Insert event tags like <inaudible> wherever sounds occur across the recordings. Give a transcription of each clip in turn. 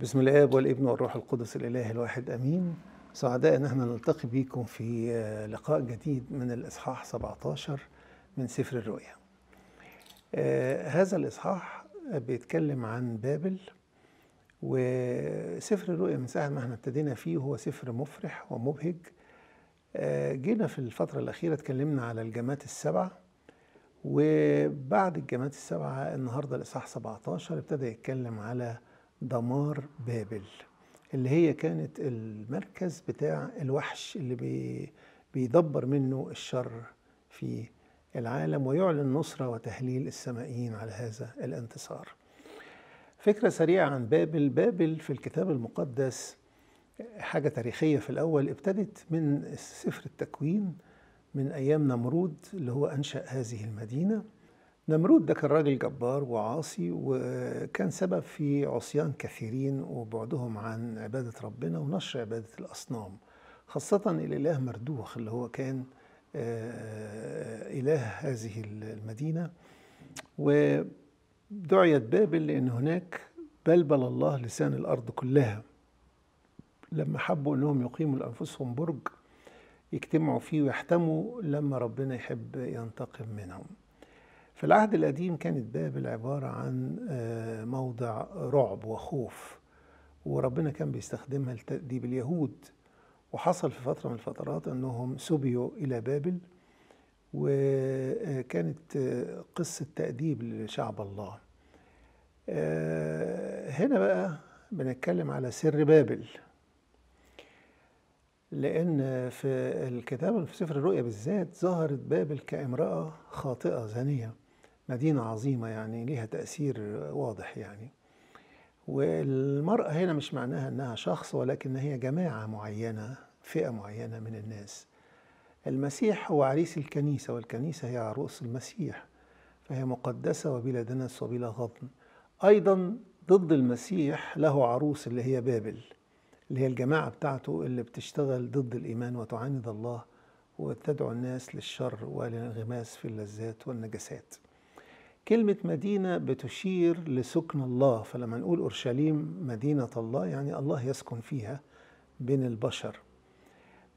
بسم الاب والابن والروح القدس الاله الواحد امين سعداء ان احنا نلتقي بيكم في آه، لقاء جديد من الاصحاح 17 من سفر الرؤيا آه، هذا الاصحاح بيتكلم عن بابل وسفر الرؤيا من ساعه ما احنا ابتدينا فيه هو سفر مفرح ومبهج آه، جينا في الفتره الاخيره اتكلمنا على الجامات السبعه وبعد الجامات السبعه النهارده الاصحاح 17 ابتدى يتكلم على دمار بابل اللي هي كانت المركز بتاع الوحش اللي بي بيدبر منه الشر في العالم ويعلن نصرة وتهليل السمائيين على هذا الانتصار فكرة سريعة عن بابل بابل في الكتاب المقدس حاجة تاريخية في الأول ابتدت من سفر التكوين من أيام نمرود اللي هو أنشأ هذه المدينة نمرود ده كان راجل جبار وعاصي وكان سبب في عصيان كثيرين وبعدهم عن عبادة ربنا ونشر عبادة الأصنام خاصة الإله مردوخ اللي هو كان آه، إله هذه المدينة ودعيت بابل لأن هناك بلبل الله لسان الأرض كلها لما حبوا أنهم يقيموا لأنفسهم برج يجتمعوا فيه ويحتموا لما ربنا يحب ينتقم منهم في العهد القديم كانت بابل عبارة عن آه، موضع رعب وخوف وربنا كان بيستخدمها لتأديب اليهود وحصل في فترة من الفترات أنهم سبيوا إلى بابل وكانت آه، آه، قصة تأديب لشعب الله هنا بقى بنتكلم على سر بابل لأن في الكتاب في سفر الرؤيا بالذات ظهرت بابل كامرأة خاطئة زانية مدينة عظيمة يعني ليها تأثير واضح يعني والمرأة هنا مش معناها أنها شخص ولكن هي جماعة معينة فئة معينة من الناس المسيح هو عريس الكنيسة والكنيسة هي عروس المسيح فهي مقدسة وبلا دنس وبلا غضن أيضا ضد المسيح له عروس اللي هي بابل اللي هي الجماعة بتاعته اللي بتشتغل ضد الإيمان وتعاند الله وتدعو الناس للشر والانغماس في اللذات والنجاسات كلمة مدينة بتشير لسكن الله فلما نقول أورشليم مدينة الله يعني الله يسكن فيها بين البشر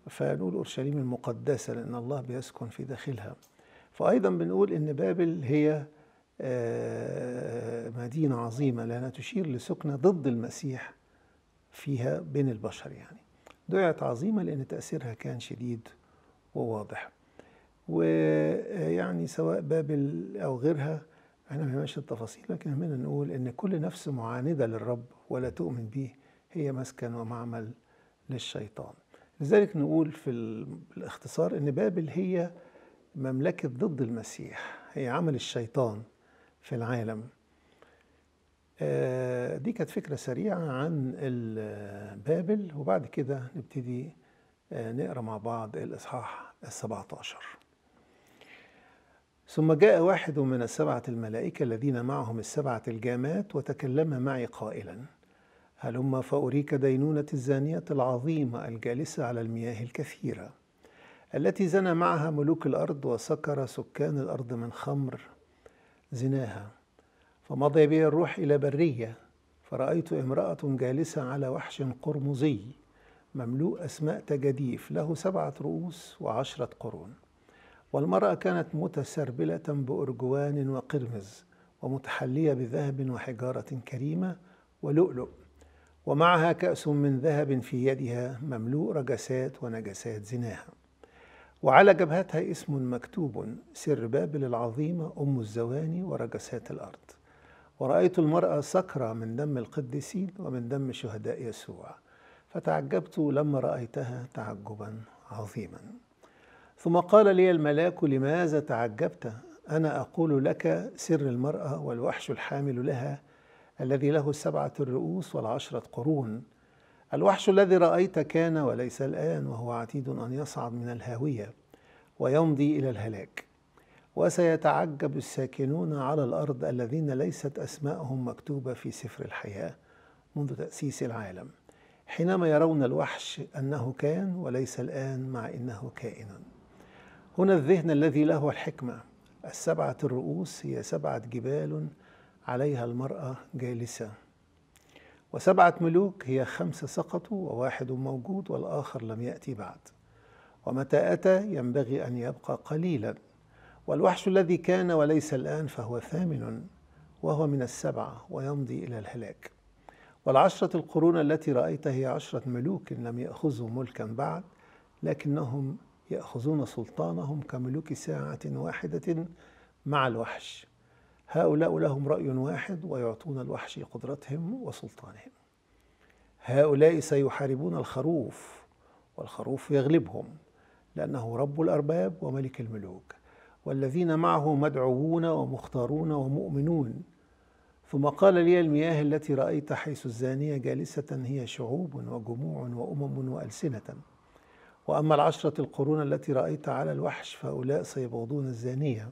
فنقول أورشليم المقدسة لأن الله بيسكن في داخلها فأيضا بنقول إن بابل هي آه، مدينة عظيمة لأنها تشير لسكنة ضد المسيح فيها بين البشر يعني دعت عظيمة لأن تأثيرها كان شديد وواضح ويعني سواء بابل أو غيرها احنا ما بنعملش التفاصيل لكن همنا نقول ان كل نفس معاندة للرب ولا تؤمن به هي مسكن ومعمل للشيطان لذلك نقول في الاختصار ان بابل هي مملكة ضد المسيح هي عمل الشيطان في العالم آه، دي كانت فكرة سريعة عن بابل وبعد كده نبتدي آه، نقرأ مع بعض الإصحاح السبعة عشر ثم جاء واحد من السبعة الملائكة الذين معهم السبعة الجامات وتكلم معي قائلا هلم فأريك دينونة الزانية العظيمة الجالسة على المياه الكثيرة التي زنى معها ملوك الأرض وسكر سكان الأرض من خمر زناها فمضي بي الروح إلى برية فرأيت امرأة جالسة على وحش قرمزي مملوء أسماء تجاديف له سبعة رؤوس وعشرة قرون والمرأة كانت متسربلة بأرجوان وقرمز ومتحلية بذهب وحجارة كريمة ولؤلؤ ومعها كأس من ذهب في يدها مملوء رجسات ونجسات زناها وعلى جبهتها اسم مكتوب سر بابل العظيمة أم الزواني ورجسات الأرض ورأيت المرأة سكرة من دم القديسين ومن دم شهداء يسوع فتعجبت لما رأيتها تعجبا عظيما ثم قال لي الملاك لماذا تعجبت انا اقول لك سر المراه والوحش الحامل لها الذي له سبعه الرؤوس والعشره قرون الوحش الذي رايت كان وليس الان وهو عتيد ان يصعد من الهاويه ويمضي الى الهلاك وسيتعجب الساكنون على الارض الذين ليست اسماءهم مكتوبه في سفر الحياه منذ تاسيس العالم حينما يرون الوحش انه كان وليس الان مع انه كائن هنا الذهن الذي له الحكمة السبعة الرؤوس هي سبعة جبال عليها المرأة جالسة وسبعة ملوك هي خمسة سقطوا وواحد موجود والآخر لم يأتي بعد ومتى أتى ينبغي أن يبقى قليلا والوحش الذي كان وليس الآن فهو ثامن وهو من السبعة ويمضي إلى الهلاك والعشرة القرون التي رأيت هي عشرة ملوك لم يأخذوا ملكا بعد لكنهم يأخذون سلطانهم كملوك ساعة واحدة مع الوحش هؤلاء لهم رأي واحد ويعطون الوحش قدرتهم وسلطانهم هؤلاء سيحاربون الخروف والخروف يغلبهم لأنه رب الأرباب وملك الملوك والذين معه مدعوون ومختارون ومؤمنون ثم قال لي المياه التي رأيت حيث الزانية جالسة هي شعوب وجموع وأمم وألسنة وأما العشرة القرون التي رأيت على الوحش فهؤلاء سيبغضون الزانية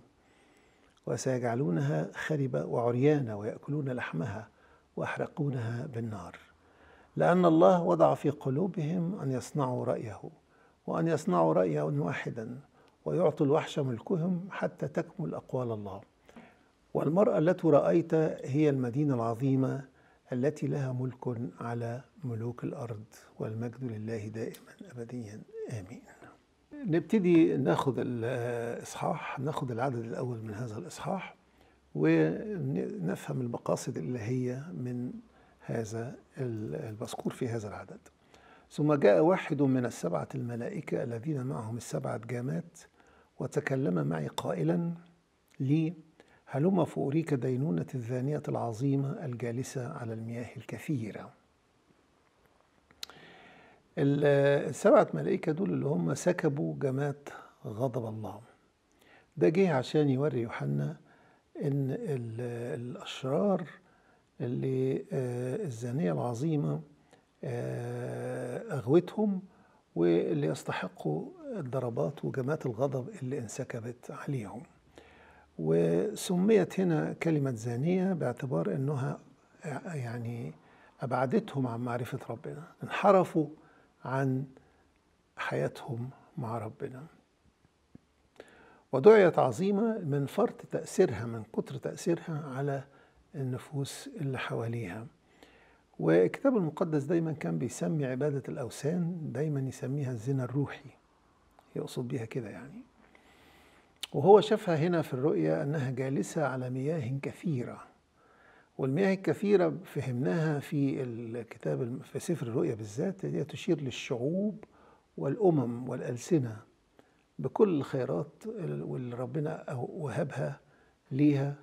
وسيجعلونها خربة وعريانة ويأكلون لحمها ويحرقونها بالنار لأن الله وضع في قلوبهم أن يصنعوا رأيه وأن يصنعوا رأيا واحدا ويعطوا الوحش ملكهم حتى تكمل أقوال الله والمرأة التي رأيت هي المدينة العظيمة التي لها ملك على ملوك الأرض والمجد لله دائما أبديا آمين نبتدي ناخد الإصحاح ناخد العدد الأول من هذا الإصحاح ونفهم المقاصد الإلهية من هذا المذكور في هذا العدد ثم جاء واحد من السبعة الملائكة الذين معهم السبعة جامات وتكلم معي قائلا لي هلم فوريك دينونة الزانية العظيمة الجالسة على المياه الكثيرة السبعة ملائكة دول اللي هم سكبوا جمات غضب الله ده جه عشان يوري يوحنا ان الاشرار اللي آه، الزانية العظيمة آه، اغوتهم واللي يستحقوا الضربات وجمات الغضب اللي انسكبت عليهم وسميت هنا كلمة زانية باعتبار انها آه، يعني ابعدتهم عن معرفة ربنا انحرفوا عن حياتهم مع ربنا ودعيت عظيمة من فرط تأثيرها من كتر تأثيرها على النفوس اللي حواليها والكتاب المقدس دايما كان بيسمي عبادة الأوثان دايما يسميها الزنا الروحي يقصد بيها كده يعني وهو شافها هنا في الرؤية أنها جالسة على مياه كثيرة والمياه الكثيرة فهمناها في الكتاب في سفر الرؤيا بالذات هي تشير للشعوب والأمم والألسنة بكل الخيرات واللي ربنا وهبها ليها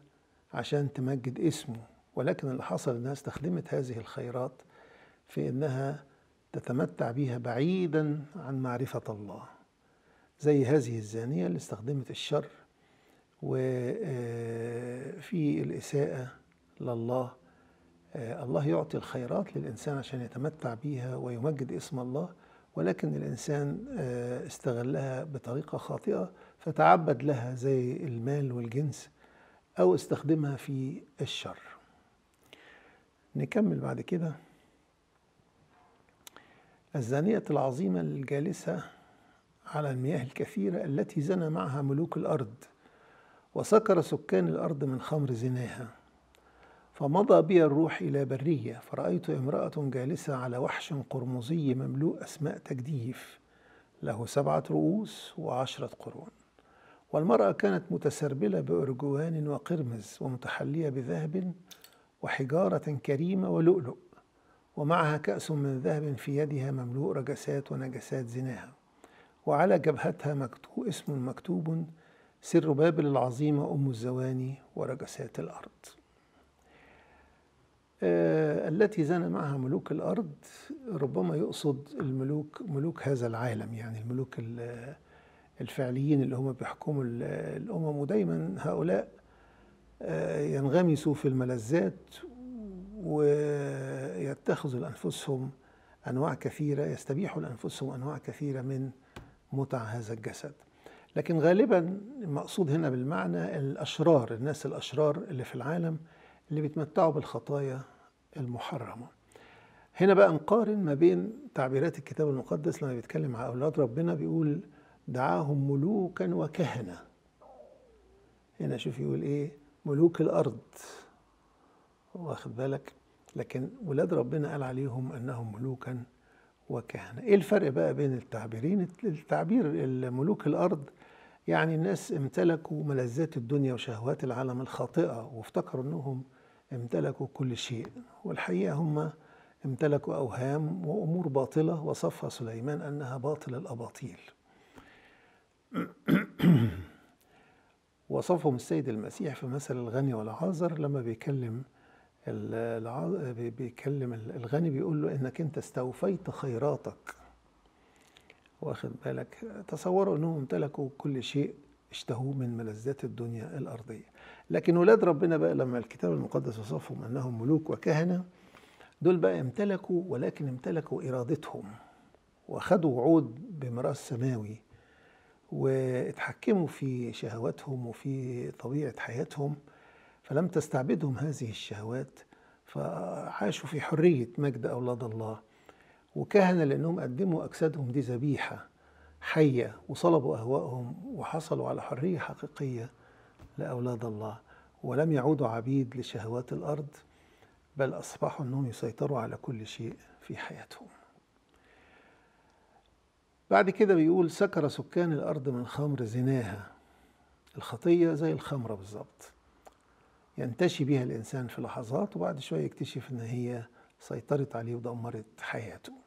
عشان تمجد اسمه ولكن اللي حصل انها استخدمت هذه الخيرات في انها تتمتع بها بعيدا عن معرفة الله زي هذه الزانية اللي استخدمت الشر وفي آه، الإساءة لله آه، الله يعطي الخيرات للإنسان عشان يتمتع بيها ويمجد اسم الله ولكن الإنسان آه، استغلها بطريقة خاطئة فتعبد لها زي المال والجنس أو استخدمها في الشر نكمل بعد كده الزانية العظيمة الجالسة على المياه الكثيرة التي زنى معها ملوك الأرض وسكر سكان الأرض من خمر زناها فمضى بي الروح إلى برية فرأيت امرأة جالسة على وحش قرمزي مملوء أسماء تجديف له سبعة رؤوس وعشرة قرون والمرأة كانت متسربلة بأرجوان وقرمز ومتحلية بذهب وحجارة كريمة ولؤلؤ ومعها كأس من ذهب في يدها مملوء رجسات ونجسات زناها وعلى جبهتها مكتوب اسم مكتوب سر بابل العظيمة أم الزواني ورجسات الأرض آه، التي زنى معها ملوك الأرض ربما يقصد الملوك ملوك هذا العالم يعني الملوك الفعليين اللي هم بيحكموا الأمم ودايما هؤلاء آه، ينغمسوا في الملذات ويتخذوا لأنفسهم أنواع كثيرة يستبيحوا لأنفسهم أنواع كثيرة من متع هذا الجسد لكن غالبا المقصود هنا بالمعنى الأشرار الناس الأشرار اللي في العالم اللي بيتمتعوا بالخطايا المحرمة هنا بقى نقارن ما بين تعبيرات الكتاب المقدس لما بيتكلم على أولاد ربنا بيقول دعاهم ملوكا وكهنة هنا شوف يقول إيه ملوك الأرض واخد بالك لكن ولاد ربنا قال عليهم أنهم ملوكا وكهنة إيه الفرق بقى بين التعبيرين التعبير ملوك الأرض يعني الناس امتلكوا ملذات الدنيا وشهوات العالم الخاطئة وافتكروا أنهم امتلكوا كل شيء والحقيقة هم امتلكوا أوهام وأمور باطلة وصفها سليمان أنها باطل الأباطيل <clears throat> وصفهم السيد المسيح في مثل الغني والعازر لما بيكلم بيكلم الغني بيقول له انك انت استوفيت خيراتك واخد بالك تصوروا انهم امتلكوا كل شيء اشتهوه من ملذات الدنيا الأرضية لكن ولاد ربنا بقى لما الكتاب المقدس وصفهم أنهم ملوك وكهنة دول بقى امتلكوا ولكن امتلكوا إرادتهم وخدوا وعود بمراس سماوي واتحكموا في شهواتهم وفي طبيعة حياتهم فلم تستعبدهم هذه الشهوات فعاشوا في حرية مجد أولاد الله وكهنة لأنهم قدموا أجسادهم دي ذبيحة حية وصلبوا أهواءهم وحصلوا على حرية حقيقية لأولاد الله ولم يعودوا عبيد لشهوات الأرض بل أصبحوا أنهم يسيطروا على كل شيء في حياتهم بعد كده بيقول سكر سكان الأرض من خمر زناها الخطية زي الخمرة بالظبط ينتشي بها الإنسان في لحظات وبعد شوية يكتشف إن هي سيطرت عليه ودمرت حياته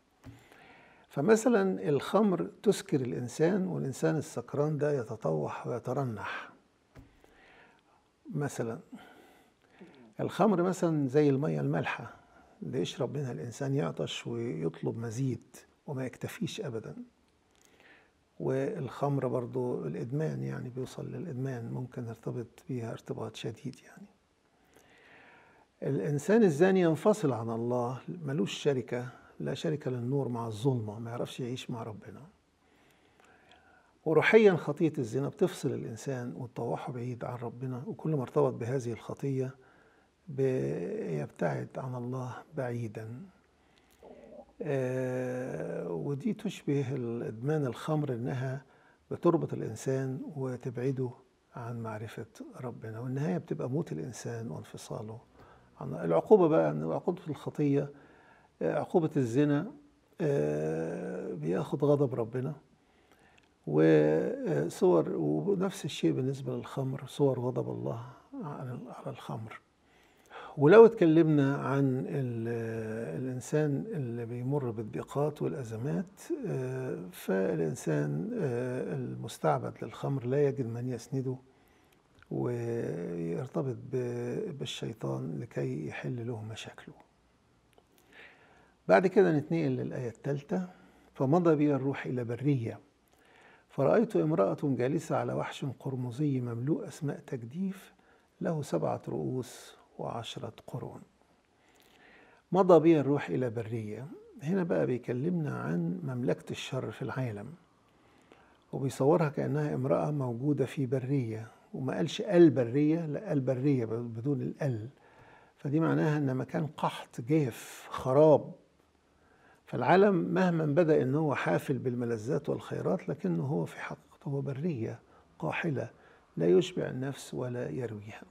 فمثلا الخمر تسكر الإنسان والإنسان السكران ده يتطوح ويترنح مثلا الخمر مثلا زي المية المالحة اللي يشرب منها الإنسان يعطش ويطلب مزيد وما يكتفيش أبدا والخمر برضو الإدمان يعني بيوصل للإدمان ممكن ارتبط بيها ارتباط شديد يعني الإنسان الزاني ينفصل عن الله ملوش شركة لا شريك للنور مع الظلمة ما يعرفش يعيش مع ربنا وروحيا خطية الزنا بتفصل الإنسان وتطوعه بعيد عن ربنا وكل ما ارتبط بهذه الخطية بيبتعد عن الله بعيدا آه ودي تشبه إدمان الخمر إنها بتربط الإنسان وتبعده عن معرفة ربنا والنهاية بتبقى موت الإنسان وانفصاله عن العقوبة بقى أن عقوبة الخطية عقوبة الزنا آه، بياخد غضب ربنا وصور آه، ونفس الشيء بالنسبة للخمر صور غضب الله على الخمر ولو اتكلمنا عن آه، الإنسان اللي بيمر بالضيقات والأزمات فالإنسان المستعبد للخمر لا يجد من يسنده ويرتبط بالشيطان لكي يحل له مشاكله بعد كده نتنقل للآية الثالثة فمضى بي الروح إلى برية فرأيت امرأة جالسة على وحش قرمزي مملوء أسماء تجديف له سبعة رؤوس وعشرة قرون مضى بي الروح إلى برية هنا بقى بيكلمنا عن مملكة الشر في العالم وبيصورها كأنها امرأة موجودة في برية وما قالش البرية لا البرية بدون الأل فدي معناها أن مكان قحط جاف خراب فالعالم مهما بدا ان هو حافل بالملذات والخيرات لكنه هو في حقيقته هو بريه قاحله لا يشبع النفس ولا يرويها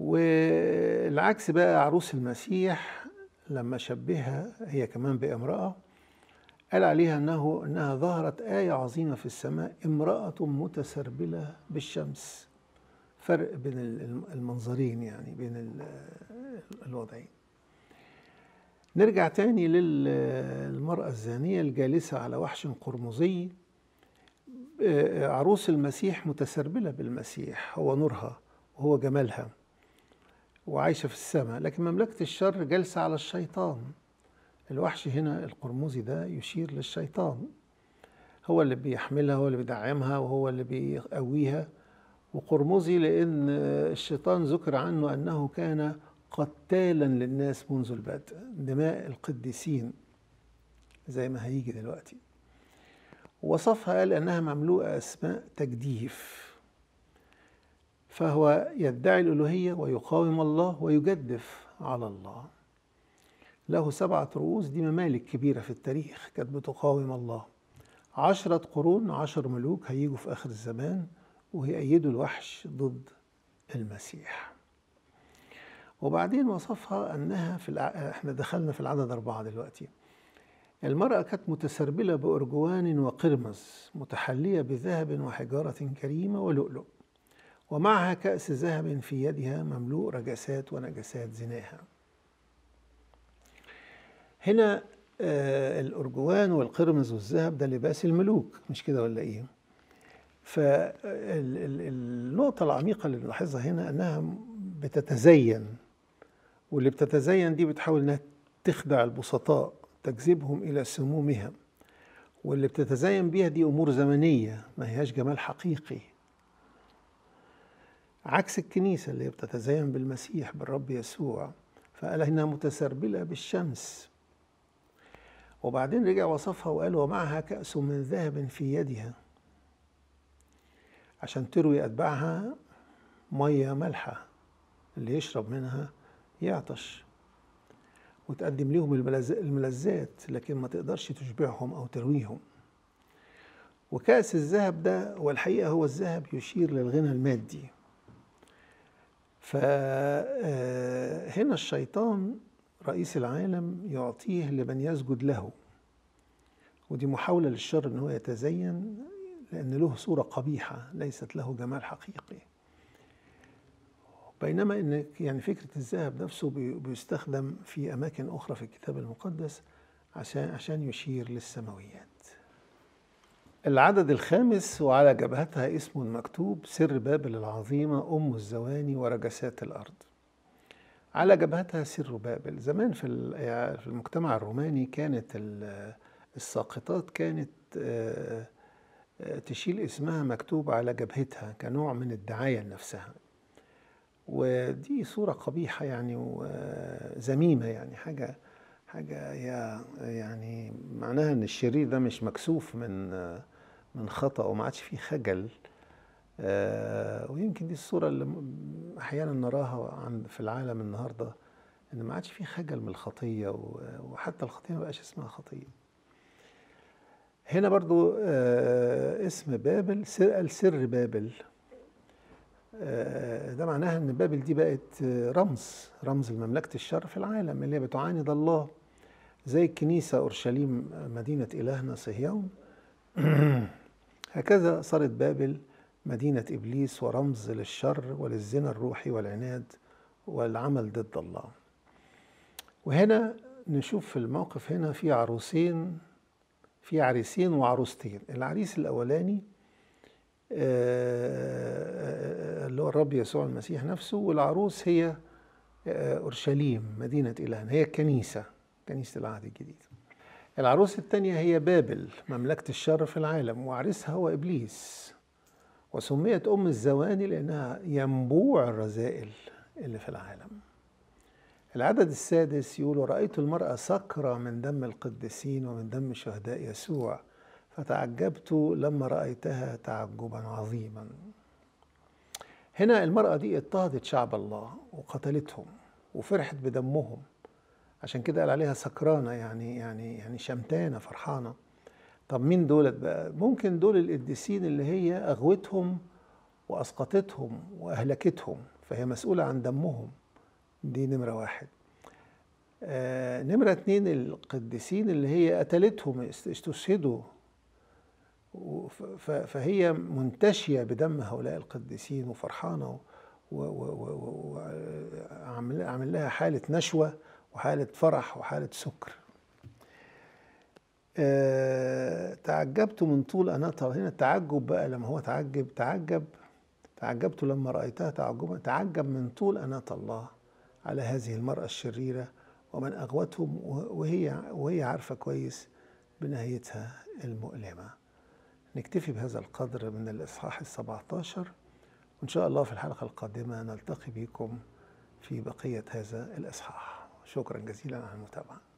والعكس بقى عروس المسيح لما شبهها هي كمان بامراه قال عليها انه انها ظهرت ايه عظيمه في السماء امراه متسربله بالشمس فرق بين المنظرين يعني بين الوضعين نرجع تاني للمرأة الزانية الجالسة على وحش قرمزي آه، عروس المسيح متسربلة بالمسيح هو نورها وهو جمالها وعايشة في السماء لكن مملكة الشر جالسة على الشيطان الوحش هنا القرمزي ده يشير للشيطان هو اللي بيحملها هو اللي بيدعمها وهو اللي بيقويها وقرمزي لأن الشيطان ذكر عنه أنه كان قتالا للناس منذ البدء دماء القديسين زي ما هيجي دلوقتي وصفها قال أنها مملوءة أسماء تجديف فهو يدعي الألوهية ويقاوم الله ويجدف على الله له سبعة رؤوس دي ممالك كبيرة في التاريخ كانت بتقاوم الله عشرة قرون عشر ملوك هيجوا في آخر الزمان ويأيدوا الوحش ضد المسيح وبعدين وصفها أنها في الع... إحنا دخلنا في العدد أربعة دلوقتي المرأة كانت متسربلة بأرجوان وقرمز متحلية بذهب وحجارة كريمة ولؤلؤ ومعها كأس ذهب في يدها مملوء رجسات ونجسات زناها هنا آه الأرجوان والقرمز والذهب ده لباس الملوك مش كده ولا إيه فالنقطة العميقة اللي نلاحظها هنا أنها بتتزين واللي بتتزين دي بتحاول انها تخدع البسطاء تجذبهم الى سمومها واللي بتتزين بيها دي امور زمنيه ما هياش جمال حقيقي عكس الكنيسه اللي بتتزين بالمسيح بالرب يسوع فقال انها متسربله بالشمس وبعدين رجع وصفها وقال ومعها كأس من ذهب في يدها عشان تروي أتباعها مية مالحة اللي يشرب منها يعطش وتقدم لهم الملذات لكن ما تقدرش تشبعهم أو ترويهم وكأس الذهب ده والحقيقة هو الذهب يشير للغنى المادي فهنا آه، الشيطان رئيس العالم يعطيه لمن يسجد له ودي محاولة للشر ان هو يتزين لأن له صورة قبيحة ليست له جمال حقيقي بينما ان يعني فكره الذهب نفسه بيستخدم في اماكن اخرى في الكتاب المقدس عشان عشان يشير للسماويات. العدد الخامس وعلى جبهتها اسم مكتوب سر بابل العظيمه ام الزواني ورجسات الارض. على جبهتها سر بابل زمان في في المجتمع الروماني كانت الساقطات كانت آه، آه، تشيل اسمها مكتوب على جبهتها كنوع من الدعايه لنفسها ودي صورة قبيحة يعني وزميمة يعني حاجة حاجة يا يعني معناها ان الشرير ده مش مكسوف من من خطأ وما عادش فيه خجل آه، ويمكن دي الصورة اللي احيانا نراها في العالم النهارده ان ما عادش فيه خجل من الخطية وحتى الخطية ما بقاش اسمها خطية هنا برضو آه، اسم بابل سر بابل آه، ده معناها ان بابل دي بقت رمز رمز لمملكه الشر في العالم اللي بتعاند الله زي الكنيسه اورشليم مدينه الهنا صهيون <clears throat> هكذا صارت بابل مدينه ابليس ورمز للشر وللزنا الروحي والعناد والعمل ضد الله وهنا نشوف في الموقف هنا في عروسين في عريسين وعروستين العريس الاولاني آه، آه، آه، اللي هو الرب يسوع المسيح نفسه والعروس هي أورشليم مدينة إلهنا هي الكنيسة كنيسة العهد الجديد العروس الثانية هي بابل مملكة الشر في العالم وعريسها هو إبليس وسميت أم الزواني لأنها ينبوع الرذائل اللي في العالم العدد السادس يقول رأيت المرأة سكرة من دم القديسين ومن دم شهداء يسوع فتعجبت لما رأيتها تعجبا عظيما هنا المرأة دي اضطهدت شعب الله وقتلتهم وفرحت بدمهم عشان كده قال عليها سكرانة يعني يعني يعني شمتانة فرحانة طب مين دولت بقى؟ ممكن دول القديسين اللي هي أغوتهم وأسقطتهم وأهلكتهم فهي مسؤولة عن دمهم دي نمرة واحد آه نمرة اتنين القديسين اللي هي قتلتهم استشهدوا فهي منتشية بدم هؤلاء القديسين وفرحانة وعامل لها حالة نشوة وحالة فرح وحالة سكر آه، تعجبت من طول أناطها هنا التعجب بقى لما هو تعجب تعجب تعجبت لما رأيتها تعجبا تعجب من طول أناة الله على هذه المرأة الشريرة ومن أغوتهم وهي وهي عارفة كويس بنهايتها المؤلمة نكتفي بهذا القدر من الإصحاح السبعة عشر وإن شاء الله في الحلقة القادمة نلتقي بكم في بقية هذا الإصحاح شكرا جزيلا على المتابعة